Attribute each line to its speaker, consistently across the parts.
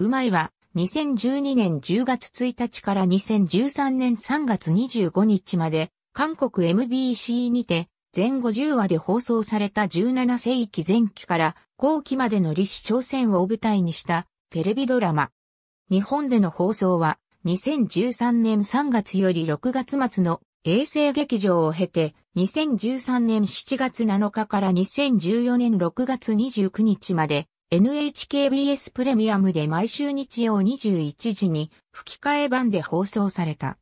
Speaker 1: うまいは、2012年10月1日から2013年3月
Speaker 2: 25日まで、韓国 MBC にて、全50話で放送された17世紀前期から後期までの李氏朝鮮を舞台にしたテレビドラマ。日本での放送は、2013年3月より6月末の衛星劇場を経て、2013年7月7日から2014年6月29日まで、NHKBS プレミアムで毎週日曜21時に吹き替え版で放送された。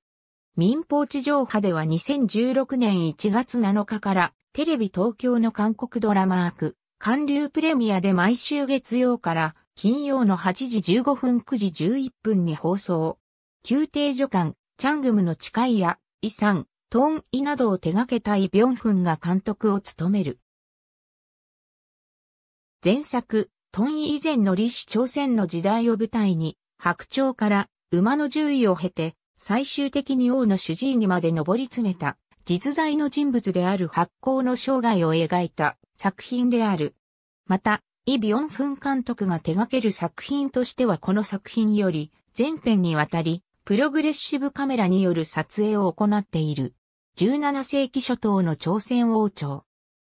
Speaker 2: 民放地上波では2016年1月7日からテレビ東京の韓国ドラマーク、韓流プレミアで毎週月曜から金曜の8時15分9時11分に放送。宮廷助官、チャングムの誓いや、遺産、トーンイなどを手掛けたイ・ビョンフンが監督を務める。前作、トン以前の李氏朝鮮の時代を舞台に、白鳥から馬の獣医を経て、最終的に王の主治医にまで上り詰めた、実在の人物である発行の生涯を描いた作品である。また、イ・ビョンフン監督が手掛ける作品としてはこの作品より、全編にわたり、プログレッシブカメラによる撮影を行っている。17世紀初頭の朝鮮王朝。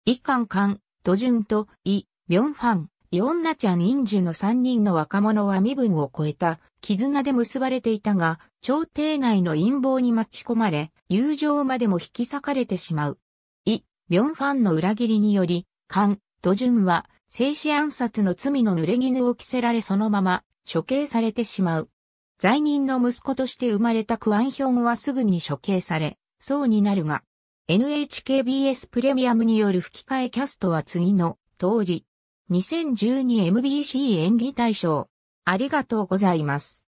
Speaker 2: イ・カンカン、ドジュンとイ・ビョンファン、イオンナちゃんインジュの3人の若者は身分を超えた絆で結ばれていたが、朝廷内の陰謀に巻き込まれ、友情までも引き裂かれてしまう。イ・ミョンファンの裏切りにより、カン・ドジュンは、静止暗殺の罪の濡れ衣を着せられそのまま処刑されてしまう。罪人の息子として生まれたクアンヒョンはすぐに処刑され、そうになるが、NHKBS プレミアムによる吹き替えキャストは
Speaker 1: 次の通り、2012MBC 演技大賞。ありがとうございます。